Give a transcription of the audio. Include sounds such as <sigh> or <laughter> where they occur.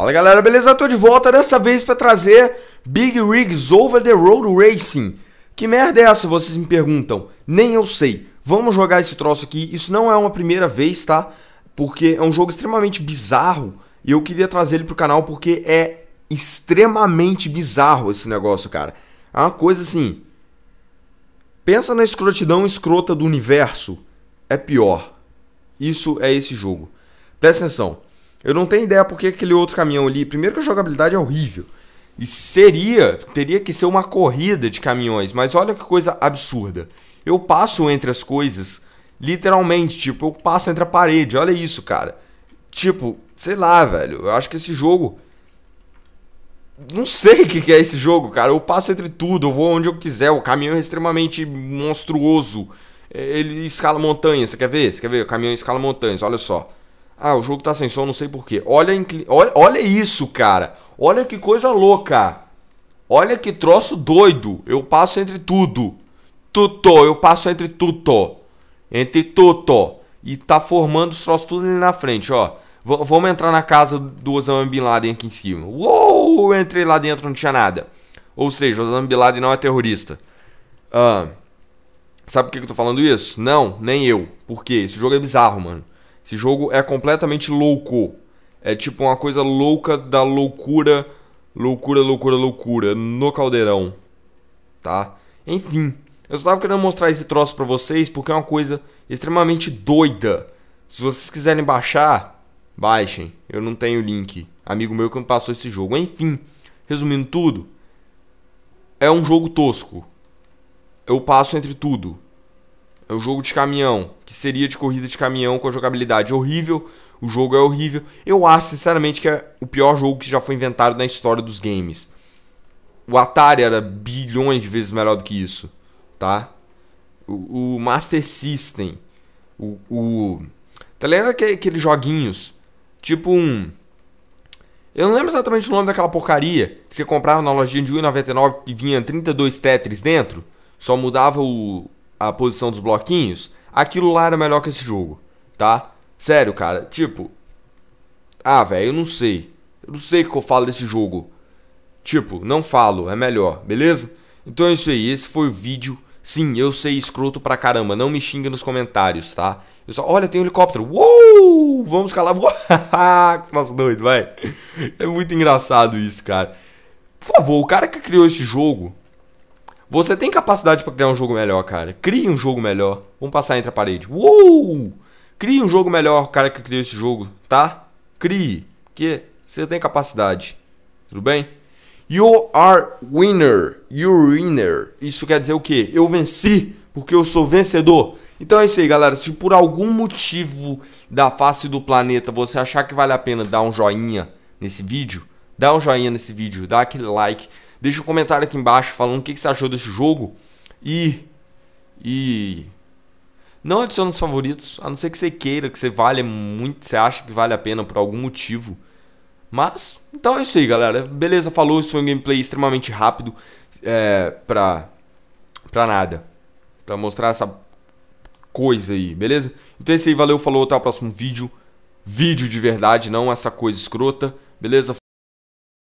Fala galera, beleza? Tô de volta dessa vez para trazer Big Rigs Over the Road Racing. Que merda é essa, vocês me perguntam? Nem eu sei. Vamos jogar esse troço aqui. Isso não é uma primeira vez, tá? Porque é um jogo extremamente bizarro e eu queria trazer ele pro canal porque é extremamente bizarro esse negócio, cara. É uma coisa assim. Pensa na escrotidão escrota do universo. É pior. Isso é esse jogo. Presta atenção. Eu não tenho ideia porque aquele outro caminhão ali. Primeiro que a jogabilidade é horrível. E seria, teria que ser uma corrida de caminhões, mas olha que coisa absurda. Eu passo entre as coisas, literalmente, tipo, eu passo entre a parede, olha isso, cara. Tipo, sei lá, velho, eu acho que esse jogo. Não sei o que, é esse jogo, cara. Eu passo entre tudo, eu vou onde eu quiser. O caminhão é extremamente monstruoso. É, ele escala montanhas, você quer ver? Você quer ver? O caminhão escala montanhas, olha só. Ah, o jogo tá sem som, não sei porquê. Olha, olha, olha isso, cara. Olha que coisa louca. Olha que troço doido. Eu passo entre tudo. Tuto, eu passo entre tuto. Entre tuto. E tá formando os troços tudo ali na frente, ó. V vamos entrar na casa do Osama Bin Laden aqui em cima. Uou, eu entrei lá dentro, não tinha nada. Ou seja, Osama Bin Laden não é terrorista. Ah, sabe por que, que eu tô falando isso? Não, nem eu. Por quê? Esse jogo é bizarro, mano. Esse jogo é completamente louco. É tipo uma coisa louca da loucura, loucura, loucura, loucura no caldeirão, tá? Enfim, eu só tava querendo mostrar esse troço para vocês porque é uma coisa extremamente doida. Se vocês quiserem baixar, baixem. Eu não tenho link. Amigo meu que me passou esse jogo. Enfim, resumindo tudo, é um jogo tosco. Eu passo entre tudo. É o jogo de caminhão, que seria de corrida de caminhão com a jogabilidade horrível. O jogo é horrível. Eu acho, sinceramente, que é o pior jogo que já foi inventado na história dos games. O Atari era bilhões de vezes melhor do que isso, tá? O, o Master System, o, o... Tá ligado aqueles joguinhos? Tipo um... Eu não lembro exatamente o nome daquela porcaria que você comprava na lojinha de 1,99 que vinha 32 Tetris dentro. Só mudava o, a posição dos bloquinhos, aquilo lá era melhor que esse jogo, tá? Sério, cara, tipo. Ah, velho, eu não sei. Eu não sei o que eu falo desse jogo. Tipo, não falo, é melhor, beleza? Então é isso aí, esse foi o vídeo. Sim, eu sei escroto pra caramba, não me xinga nos comentários, tá? Eu só, olha, tem um helicóptero. Uou! Vamos calar. Nossa, <laughs> doido, vai. É muito engraçado isso, cara. Por favor, o cara que criou esse jogo, você tem capacidade para criar um jogo melhor, cara. Crie um jogo melhor. Vamos passar entre a parede. Uou! Crie um jogo melhor, cara que criou esse jogo, tá? Crie, porque você tem capacidade. Tudo bem? You are winner. You winner. Isso quer dizer o quê? Eu venci porque eu sou vencedor. Então é isso aí, galera. Se por algum motivo da face do planeta você achar que vale a pena dar um joinha nesse vídeo, dá um joinha nesse vídeo, dá aquele like, deixa um comentário aqui embaixo falando o que, que você achou desse jogo e. E. Não adiciona os favoritos, a não ser que você queira, que você vale muito, você acha que vale a pena por algum motivo. Mas, então é isso aí, galera. Beleza, falou. Isso foi um gameplay extremamente rápido é, pra, pra nada. Pra mostrar essa coisa aí, beleza? Então é isso aí, valeu, falou, até o próximo vídeo. Vídeo de verdade, não essa coisa escrota, beleza?